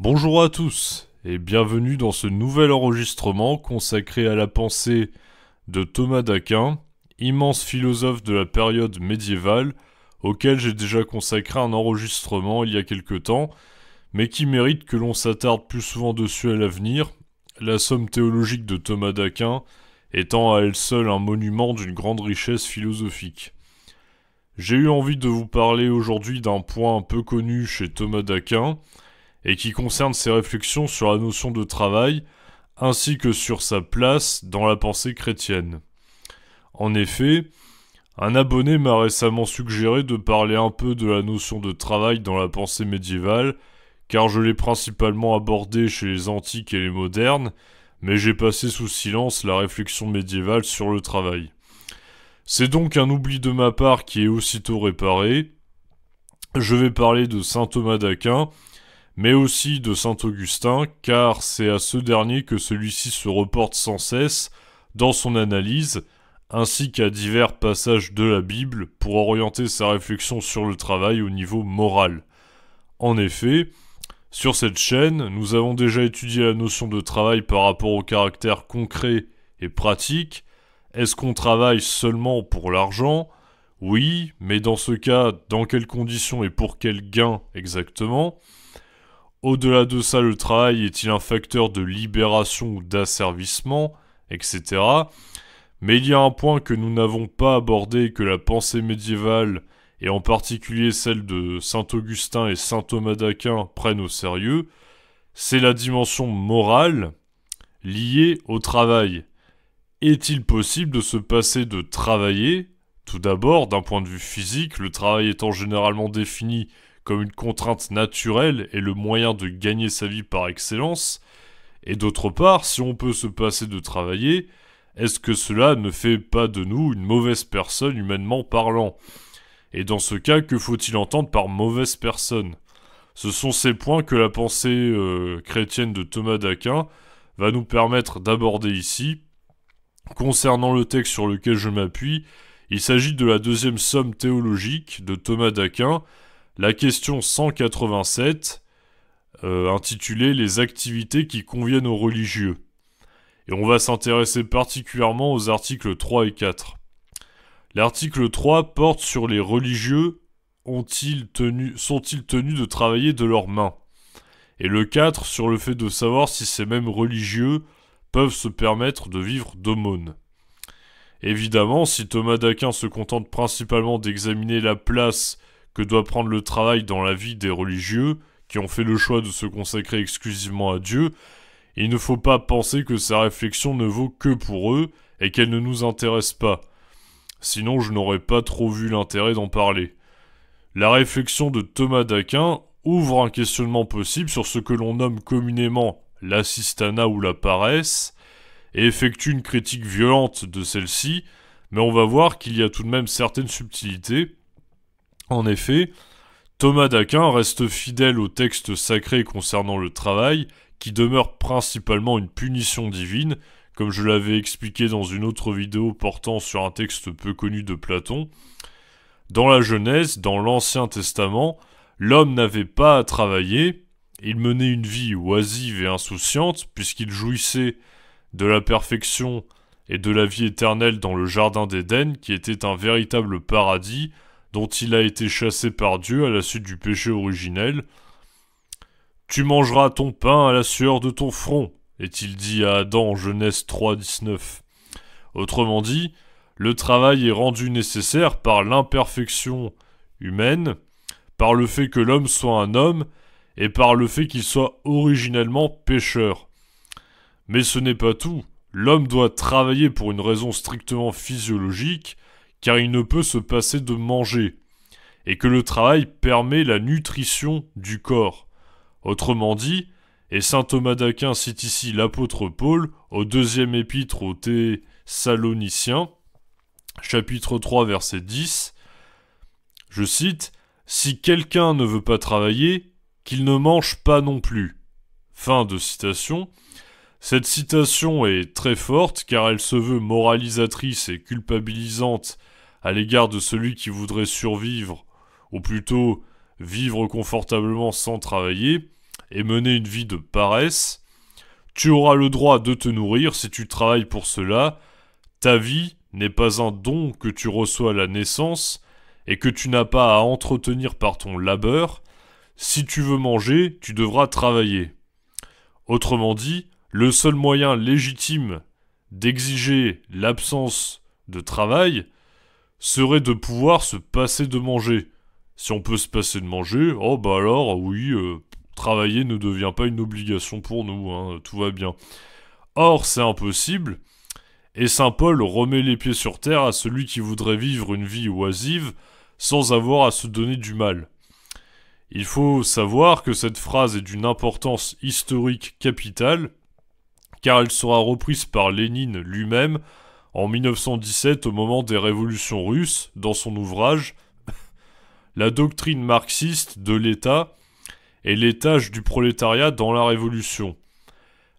Bonjour à tous et bienvenue dans ce nouvel enregistrement consacré à la pensée de Thomas d'Aquin, immense philosophe de la période médiévale, auquel j'ai déjà consacré un enregistrement il y a quelque temps, mais qui mérite que l'on s'attarde plus souvent dessus à l'avenir, la somme théologique de Thomas d'Aquin étant à elle seule un monument d'une grande richesse philosophique. J'ai eu envie de vous parler aujourd'hui d'un point peu connu chez Thomas d'Aquin, et qui concerne ses réflexions sur la notion de travail, ainsi que sur sa place dans la pensée chrétienne. En effet, un abonné m'a récemment suggéré de parler un peu de la notion de travail dans la pensée médiévale, car je l'ai principalement abordée chez les antiques et les modernes, mais j'ai passé sous silence la réflexion médiévale sur le travail. C'est donc un oubli de ma part qui est aussitôt réparé. Je vais parler de saint Thomas d'Aquin, mais aussi de Saint-Augustin, car c'est à ce dernier que celui-ci se reporte sans cesse dans son analyse, ainsi qu'à divers passages de la Bible pour orienter sa réflexion sur le travail au niveau moral. En effet, sur cette chaîne, nous avons déjà étudié la notion de travail par rapport au caractère concret et pratique. Est-ce qu'on travaille seulement pour l'argent Oui, mais dans ce cas, dans quelles conditions et pour quel gain exactement au-delà de ça, le travail est-il un facteur de libération ou d'asservissement, etc. Mais il y a un point que nous n'avons pas abordé que la pensée médiévale, et en particulier celle de Saint Augustin et Saint Thomas d'Aquin, prennent au sérieux, c'est la dimension morale liée au travail. Est-il possible de se passer de travailler Tout d'abord, d'un point de vue physique, le travail étant généralement défini comme une contrainte naturelle et le moyen de gagner sa vie par excellence, et d'autre part, si on peut se passer de travailler, est-ce que cela ne fait pas de nous une mauvaise personne humainement parlant Et dans ce cas, que faut-il entendre par mauvaise personne Ce sont ces points que la pensée euh, chrétienne de Thomas d'Aquin va nous permettre d'aborder ici. Concernant le texte sur lequel je m'appuie, il s'agit de la deuxième somme théologique de Thomas d'Aquin, la question 187, euh, intitulée Les activités qui conviennent aux religieux. Et on va s'intéresser particulièrement aux articles 3 et 4. L'article 3 porte sur les religieux sont-ils tenus de travailler de leurs mains Et le 4 sur le fait de savoir si ces mêmes religieux peuvent se permettre de vivre d'aumône. Évidemment, si Thomas d'Aquin se contente principalement d'examiner la place que doit prendre le travail dans la vie des religieux qui ont fait le choix de se consacrer exclusivement à Dieu, il ne faut pas penser que sa réflexion ne vaut que pour eux et qu'elle ne nous intéresse pas. Sinon, je n'aurais pas trop vu l'intérêt d'en parler. La réflexion de Thomas d'Aquin ouvre un questionnement possible sur ce que l'on nomme communément l'assistanat ou la paresse, et effectue une critique violente de celle-ci, mais on va voir qu'il y a tout de même certaines subtilités, en effet, Thomas d'Aquin reste fidèle au texte sacré concernant le travail, qui demeure principalement une punition divine, comme je l'avais expliqué dans une autre vidéo portant sur un texte peu connu de Platon. Dans la Genèse, dans l'Ancien Testament, l'homme n'avait pas à travailler, il menait une vie oisive et insouciante, puisqu'il jouissait de la perfection et de la vie éternelle dans le Jardin d'Éden, qui était un véritable paradis, dont il a été chassé par Dieu à la suite du péché originel. Tu mangeras ton pain à la sueur de ton front, est-il dit à Adam en Genèse 3, 19. Autrement dit, le travail est rendu nécessaire par l'imperfection humaine, par le fait que l'homme soit un homme, et par le fait qu'il soit originellement pécheur. Mais ce n'est pas tout. L'homme doit travailler pour une raison strictement physiologique, car il ne peut se passer de manger, et que le travail permet la nutrition du corps. Autrement dit, et saint Thomas d'Aquin cite ici l'apôtre Paul au deuxième épître aux Thessaloniciens, chapitre 3, verset 10, je cite, Si quelqu'un ne veut pas travailler, qu'il ne mange pas non plus. Fin de citation. Cette citation est très forte car elle se veut moralisatrice et culpabilisante à l'égard de celui qui voudrait survivre, ou plutôt vivre confortablement sans travailler, et mener une vie de paresse, tu auras le droit de te nourrir si tu travailles pour cela, ta vie n'est pas un don que tu reçois à la naissance, et que tu n'as pas à entretenir par ton labeur, si tu veux manger, tu devras travailler. Autrement dit, le seul moyen légitime d'exiger l'absence de travail, serait de pouvoir se passer de manger. Si on peut se passer de manger, oh bah alors oui, euh, travailler ne devient pas une obligation pour nous, hein, tout va bien. Or, c'est impossible, et Saint Paul remet les pieds sur terre à celui qui voudrait vivre une vie oisive sans avoir à se donner du mal. Il faut savoir que cette phrase est d'une importance historique capitale, car elle sera reprise par Lénine lui-même en 1917 au moment des révolutions russes, dans son ouvrage La doctrine marxiste de l'État et l'étage du prolétariat dans la Révolution.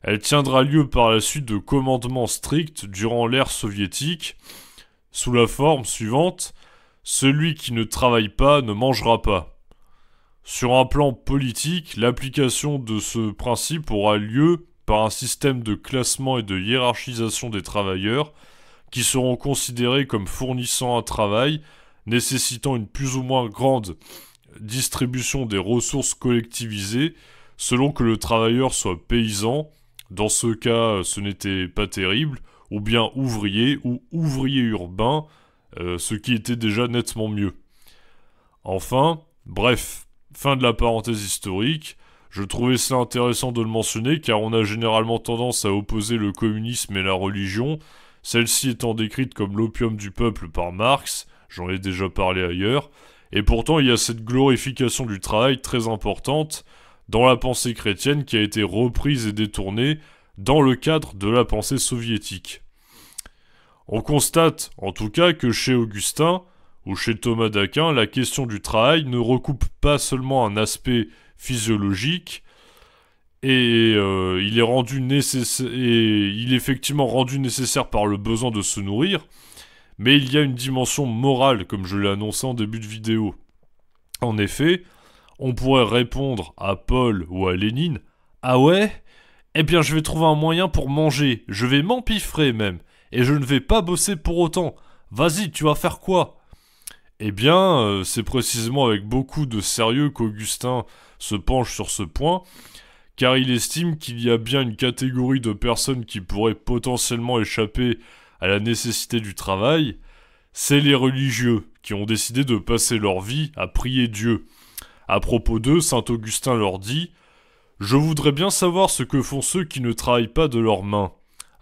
Elle tiendra lieu par la suite de commandements stricts durant l'ère soviétique, sous la forme suivante Celui qui ne travaille pas ne mangera pas. Sur un plan politique, l'application de ce principe aura lieu par un système de classement et de hiérarchisation des travailleurs, qui seront considérés comme fournissant un travail nécessitant une plus ou moins grande distribution des ressources collectivisées selon que le travailleur soit paysan, dans ce cas ce n'était pas terrible, ou bien ouvrier ou ouvrier urbain, euh, ce qui était déjà nettement mieux. Enfin, bref, fin de la parenthèse historique, je trouvais ça intéressant de le mentionner car on a généralement tendance à opposer le communisme et la religion, celle-ci étant décrite comme l'opium du peuple par Marx, j'en ai déjà parlé ailleurs, et pourtant il y a cette glorification du travail très importante dans la pensée chrétienne qui a été reprise et détournée dans le cadre de la pensée soviétique. On constate en tout cas que chez Augustin ou chez Thomas d'Aquin, la question du travail ne recoupe pas seulement un aspect physiologique, et euh, il est rendu nécessaire, il est effectivement rendu nécessaire par le besoin de se nourrir, mais il y a une dimension morale, comme je l'ai annoncé en début de vidéo. En effet, on pourrait répondre à Paul ou à Lénine Ah ouais Eh bien, je vais trouver un moyen pour manger, je vais m'empiffrer même, et je ne vais pas bosser pour autant. Vas-y, tu vas faire quoi Eh bien, euh, c'est précisément avec beaucoup de sérieux qu'Augustin se penche sur ce point car il estime qu'il y a bien une catégorie de personnes qui pourraient potentiellement échapper à la nécessité du travail, c'est les religieux, qui ont décidé de passer leur vie à prier Dieu. À propos d'eux, saint Augustin leur dit Je voudrais bien savoir ce que font ceux qui ne travaillent pas de leurs mains,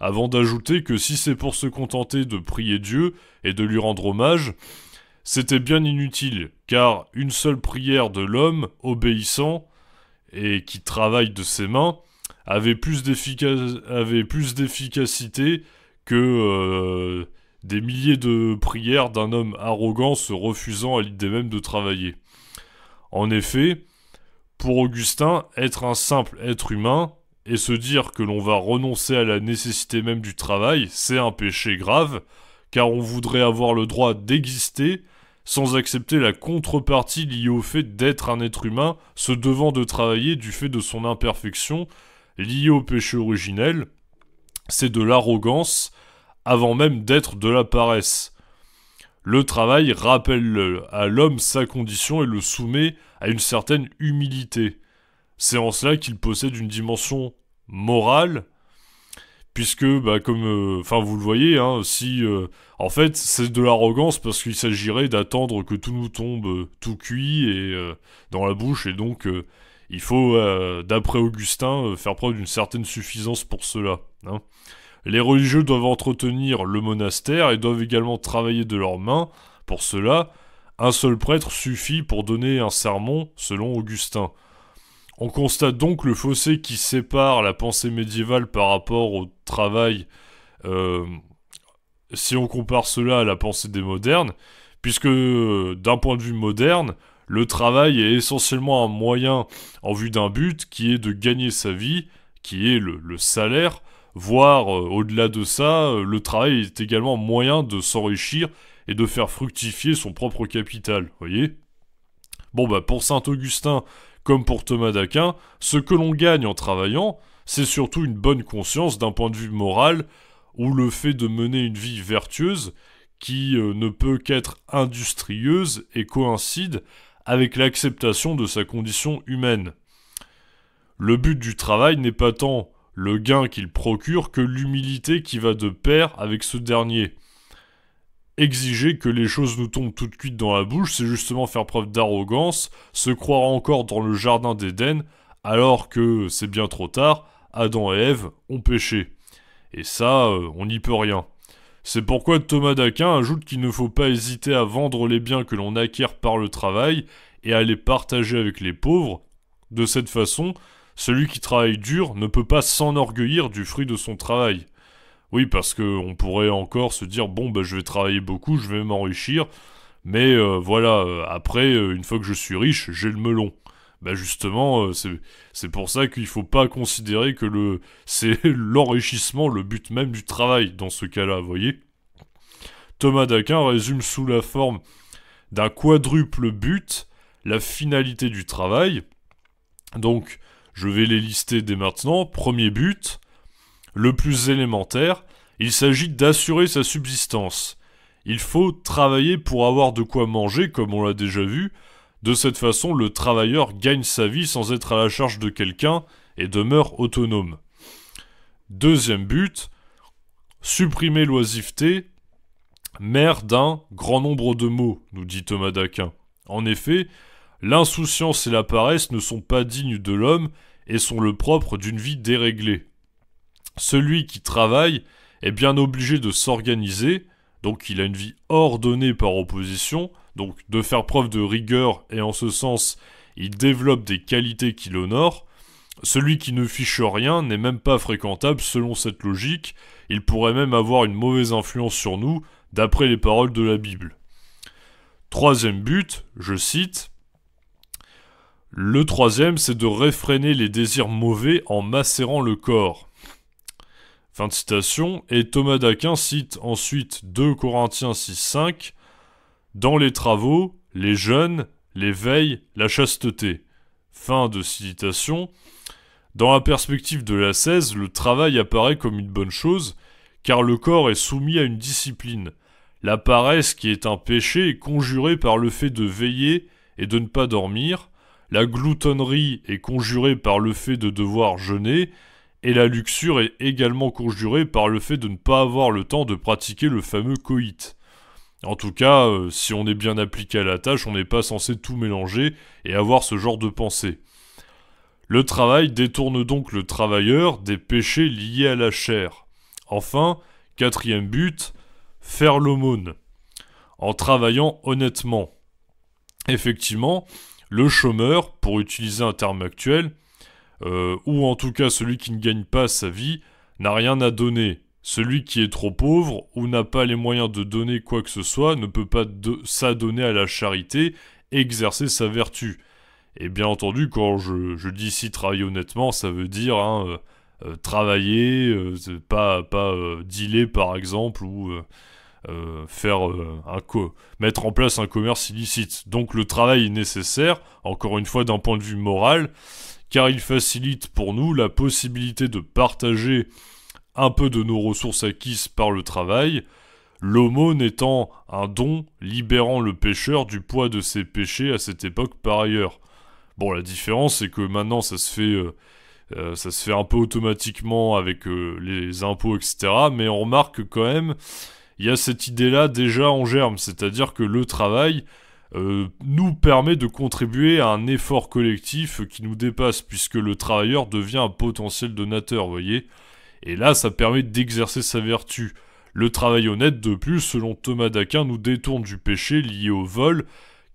avant d'ajouter que si c'est pour se contenter de prier Dieu et de lui rendre hommage, c'était bien inutile, car une seule prière de l'homme obéissant et qui travaille de ses mains avait plus d'efficacité que euh, des milliers de prières d'un homme arrogant se refusant à l'idée même de travailler. En effet, pour Augustin, être un simple être humain et se dire que l'on va renoncer à la nécessité même du travail, c'est un péché grave, car on voudrait avoir le droit d'exister sans accepter la contrepartie liée au fait d'être un être humain, se devant de travailler du fait de son imperfection, liée au péché originel, c'est de l'arrogance, avant même d'être de la paresse. Le travail rappelle à l'homme sa condition et le soumet à une certaine humilité. C'est en cela qu'il possède une dimension morale, puisque bah, comme euh, enfin vous le voyez hein, si euh, en fait c'est de l'arrogance parce qu'il s'agirait d'attendre que tout nous tombe euh, tout cuit et dans la bouche et donc il faut d'après Augustin faire preuve d'une certaine suffisance pour cela hein. les religieux doivent entretenir le monastère et doivent également travailler de leurs mains pour cela un seul prêtre suffit pour donner un sermon selon Augustin on constate donc le fossé qui sépare la pensée médiévale par rapport au travail, euh, si on compare cela à la pensée des modernes, puisque d'un point de vue moderne, le travail est essentiellement un moyen en vue d'un but qui est de gagner sa vie, qui est le, salaire, voire euh, au-delà de ça, euh, le travail est également un moyen de s'enrichir et de faire fructifier son propre capital, voyez Bon bah pour Saint-Augustin, comme pour Thomas d'Aquin, ce que l'on gagne en travaillant, c'est surtout une bonne conscience d'un point de vue moral, ou le fait de mener une vie vertueuse, qui euh, ne peut qu'être industrieuse et coïncide avec l'acceptation de sa condition humaine. Le but du travail n'est pas tant le gain qu'il procure que l'humilité qui va de pair avec ce dernier. Exiger que les choses nous tombent tout de dans la bouche, c'est justement faire preuve d'arrogance, se croire encore dans le jardin d'Éden, alors que c'est bien trop tard, Adam et Ève ont péché. Et ça, euh, on n'y peut rien. C'est pourquoi Thomas d'Aquin ajoute qu'il ne faut pas hésiter à vendre les biens que l'on acquiert par le travail et à les partager avec les pauvres. De cette façon, celui qui travaille dur ne peut pas s'enorgueillir du fruit de son travail. Oui, parce qu'on pourrait encore se dire, bon, bah, je vais travailler beaucoup, je vais m'enrichir, mais euh, voilà, euh, après, euh, une fois que je suis riche, j'ai le melon. Bah justement, c'est pour ça qu'il faut pas considérer que le c'est l'enrichissement, le but même du travail dans ce cas-là, vous voyez Thomas d'Aquin résume sous la forme d'un quadruple but la finalité du travail. Donc, je vais les lister dès maintenant. Premier but, le plus élémentaire, il s'agit d'assurer sa subsistance. Il faut travailler pour avoir de quoi manger, comme on l'a déjà vu. De cette façon, le travailleur gagne sa vie sans être à la charge de quelqu'un et demeure autonome. Deuxième but, supprimer l'oisiveté, mère d'un grand nombre de mots, nous dit Thomas d'Aquin. En effet, l'insouciance et la paresse ne sont pas dignes de l'homme et sont le propre d'une vie déréglée celui qui travaille est bien obligé de s'organiser, donc il a une vie ordonnée par opposition, donc de faire preuve de rigueur et en ce sens il développe des qualités qui l'honorent. Celui qui ne fiche rien n'est même pas fréquentable selon cette logique, il pourrait même avoir une mauvaise influence sur nous, d'après les paroles de la Bible. Troisième but, je cite, Le troisième, c'est de réfréner les désirs mauvais en macérant le corps. Fin citation. Et Thomas d'Aquin cite ensuite 2 Corinthiens 6, 5 « Dans les travaux, les jeûnes, les veilles, la chasteté. Fin de citation. Dans la perspective de la 16, le travail apparaît comme une bonne chose, car le corps est soumis à une discipline. La paresse, qui est un péché, est conjurée par le fait de veiller et de ne pas dormir. La gloutonnerie est conjurée par le fait de devoir jeûner, et la luxure est également conjurée par le fait de ne pas avoir le temps de pratiquer le fameux coït. En tout cas, euh, si on est bien appliqué à la tâche, on n'est pas censé tout mélanger et avoir ce genre de pensée. Le travail détourne donc le travailleur des péchés liés à la chair. Enfin, quatrième but, faire l'aumône, en travaillant honnêtement. Effectivement, le chômeur, pour utiliser un terme actuel, euh, ou en tout cas celui qui ne gagne pas sa vie, n'a rien à donner. Celui qui est trop pauvre ou n'a pas les moyens de donner quoi que ce soit ne peut pas s'adonner à la charité, exercer sa vertu. Et bien entendu, quand je, dis ici travailler honnêtement, ça veut dire hein, euh, euh, travailler, pas, pas dealer par exemple, ou faire un co mettre en place un commerce illicite. Donc le travail est nécessaire, encore une fois d'un point de vue moral, car il facilite pour nous la possibilité de partager un peu de nos ressources acquises par le travail, l'aumône étant un don libérant le pêcheur du poids de ses péchés à cette époque par ailleurs. Bon, la différence, c'est que maintenant, ça se fait... Euh, euh, ça se fait un peu automatiquement avec euh, les impôts, etc. Mais on remarque quand même, il y a cette idée-là déjà en germe, c'est-à-dire que le travail, euh, nous permet de contribuer à un effort collectif qui nous dépasse, puisque le travailleur devient un potentiel donateur, voyez. Et là, ça permet d'exercer sa vertu. Le travail honnête, de plus, selon Thomas d'Aquin, nous détourne du péché lié au vol,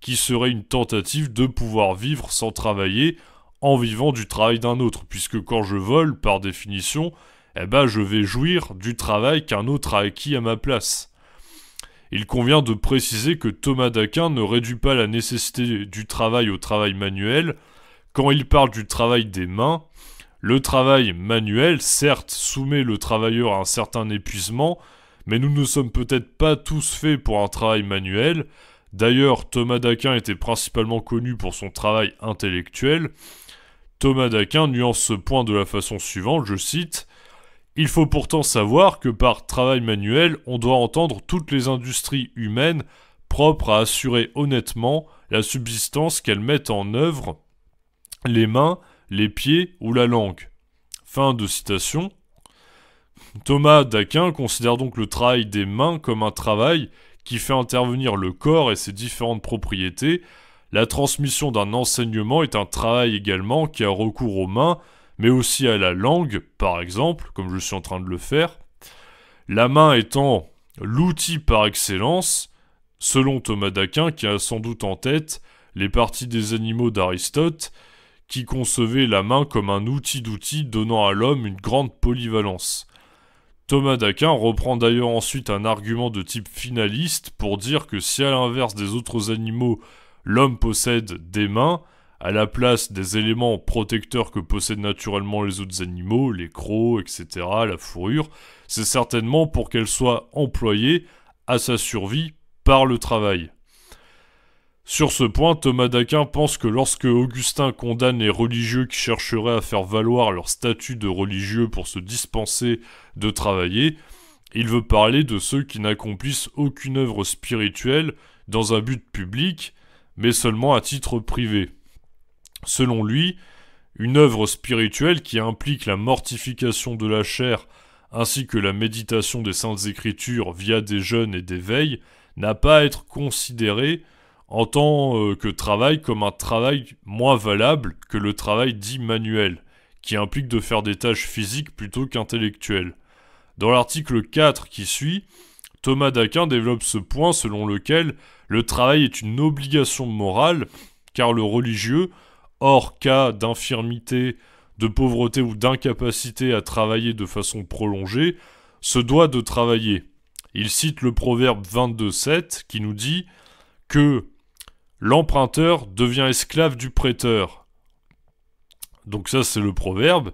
qui serait une tentative de pouvoir vivre sans travailler, en vivant du travail d'un autre, puisque quand je vole, par définition, eh ben je vais jouir du travail qu'un autre a acquis à ma place. Il convient de préciser que Thomas d'Aquin ne réduit pas la nécessité du travail au travail manuel. Quand il parle du travail des mains, le travail manuel, certes, soumet le travailleur à un certain épuisement, mais nous ne sommes peut-être pas tous faits pour un travail manuel. D'ailleurs, Thomas d'Aquin était principalement connu pour son travail intellectuel. Thomas d'Aquin nuance ce point de la façon suivante, je cite il faut pourtant savoir que par travail manuel, on doit entendre toutes les industries humaines propres à assurer honnêtement la subsistance qu'elles mettent en œuvre, les mains, les pieds ou la langue. Fin de citation. Thomas d'Aquin considère donc le travail des mains comme un travail qui fait intervenir le corps et ses différentes propriétés. La transmission d'un enseignement est un travail également qui a recours aux mains mais aussi à la langue, par exemple, comme je suis en train de le faire, la main étant l'outil par excellence, selon Thomas d'Aquin, qui a sans doute en tête les parties des animaux d'Aristote, qui concevaient la main comme un outil d'outils donnant à l'homme une grande polyvalence. Thomas d'Aquin reprend d'ailleurs ensuite un argument de type finaliste pour dire que si à l'inverse des autres animaux, l'homme possède des mains, à la place des éléments protecteurs que possèdent naturellement les autres animaux, les crocs, etc., la fourrure, c'est certainement pour qu'elle soit employée à sa survie par le travail. Sur ce point, Thomas d'Aquin pense que lorsque Augustin condamne les religieux qui chercheraient à faire valoir leur statut de religieux pour se dispenser de travailler, il veut parler de ceux qui n'accomplissent aucune œuvre spirituelle dans un but public, mais seulement à titre privé. Selon lui, une œuvre spirituelle qui implique la mortification de la chair ainsi que la méditation des saintes écritures via des jeûnes et des veilles n'a pas à être considérée en tant euh, que travail comme un travail moins valable que le travail dit manuel, qui implique de faire des tâches physiques plutôt qu'intellectuelles. Dans l'article 4 qui suit, Thomas d'Aquin développe ce point selon lequel le travail est une obligation morale, car le religieux hors cas d'infirmité, de pauvreté ou d'incapacité à travailler de façon prolongée, se doit de travailler. Il cite le proverbe 22.7 qui nous dit que l'emprunteur devient esclave du prêteur. Donc ça c'est le proverbe.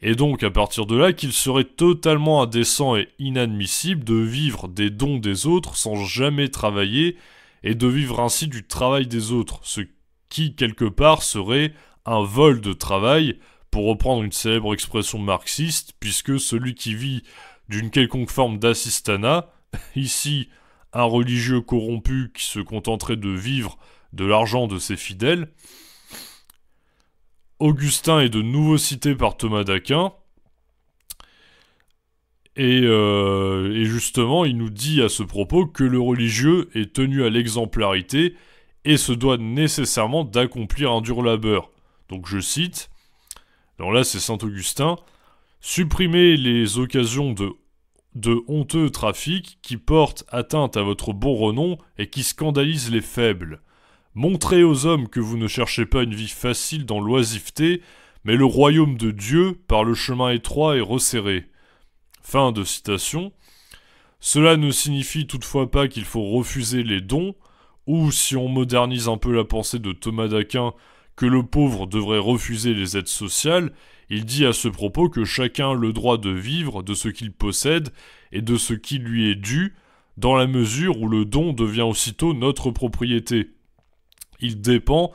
Et donc à partir de là qu'il serait totalement indécent et inadmissible de vivre des dons des autres sans jamais travailler et de vivre ainsi du travail des autres, ce qui quelque part serait un vol de travail, pour reprendre une célèbre expression marxiste, puisque celui qui vit d'une quelconque forme d'assistanat, ici un religieux corrompu qui se contenterait de vivre de l'argent de ses fidèles, Augustin est de nouveau cité par Thomas d'Aquin, et, euh, et justement il nous dit à ce propos que le religieux est tenu à l'exemplarité et se doit nécessairement d'accomplir un dur labeur. Donc je cite, alors là c'est Saint Augustin, Supprimez les occasions de, de honteux trafics qui portent atteinte à votre bon renom et qui scandalisent les faibles. Montrez aux hommes que vous ne cherchez pas une vie facile dans l'oisiveté, mais le royaume de Dieu par le chemin étroit et resserré. Fin de citation. Cela ne signifie toutefois pas qu'il faut refuser les dons, ou si on modernise un peu la pensée de Thomas d'Aquin, que le pauvre devrait refuser les aides sociales, il dit à ce propos que chacun a le droit de vivre de ce qu'il possède et de ce qui lui est dû, dans la mesure où le don devient aussitôt notre propriété. Il dépend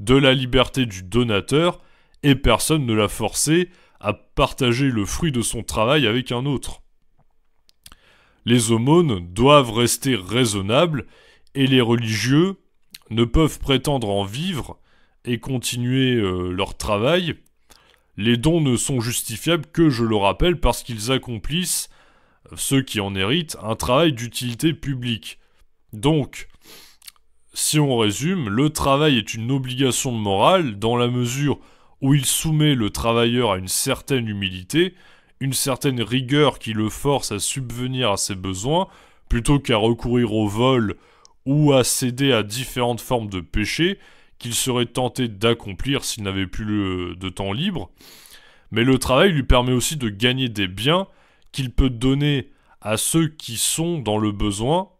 de la liberté du donateur, et personne ne l'a forcé à partager le fruit de son travail avec un autre. Les aumônes doivent rester raisonnables et les religieux ne peuvent prétendre en vivre et continuer euh, leur travail. Les dons ne sont justifiables que, je le rappelle, parce qu'ils accomplissent, ceux qui en héritent, un travail d'utilité publique. Donc, si on résume, le travail est une obligation morale dans la mesure où il soumet le travailleur à une certaine humilité, une certaine rigueur qui le force à subvenir à ses besoins, plutôt qu'à recourir au vol ou à céder à différentes formes de péché qu'il serait tenté d'accomplir s'il n'avait plus de temps libre. Mais le travail lui permet aussi de gagner des biens qu'il peut donner à ceux qui sont dans le besoin,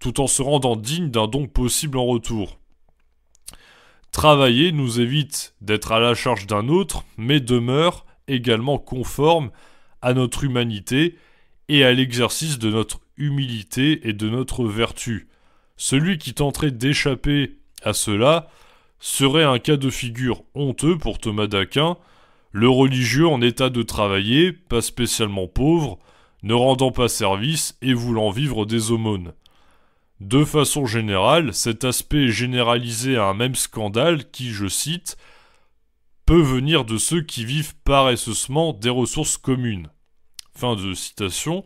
tout en se rendant digne d'un don possible en retour. Travailler nous évite d'être à la charge d'un autre, mais demeure également conforme à notre humanité et à l'exercice de notre humilité et de notre vertu. Celui qui tenterait d'échapper à cela serait un cas de figure honteux pour Thomas d'Aquin, le religieux en état de travailler, pas spécialement pauvre, ne rendant pas service et voulant vivre des aumônes. De façon générale, cet aspect est généralisé à un même scandale qui, je cite, peut venir de ceux qui vivent paresseusement des ressources communes. Fin de citation.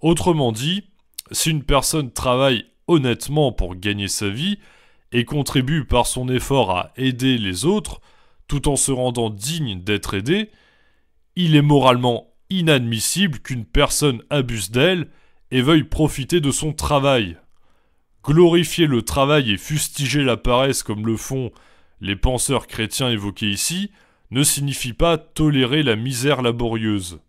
Autrement dit, si une personne travaille honnêtement pour gagner sa vie et contribue par son effort à aider les autres tout en se rendant digne d'être aidé, il est moralement inadmissible qu'une personne abuse d'elle et veuille profiter de son travail. Glorifier le travail et fustiger la paresse comme le font les penseurs chrétiens évoqués ici ne signifie pas tolérer la misère laborieuse.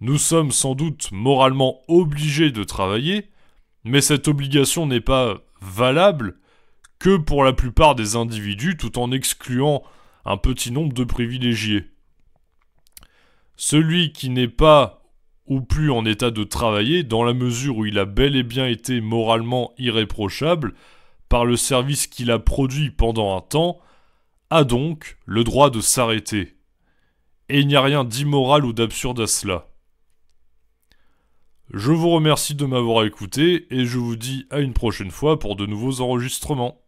Nous sommes sans doute moralement obligés de travailler, mais cette obligation n'est pas valable que pour la plupart des individus tout en excluant un petit nombre de privilégiés. Celui qui n'est pas ou plus en état de travailler, dans la mesure où il a bel et bien été moralement irréprochable par le service qu'il a produit pendant un temps, a donc le droit de s'arrêter. Et il n'y a rien d'immoral ou d'absurde à cela. Je vous remercie de m'avoir écouté et je vous dis à une prochaine fois pour de nouveaux enregistrements.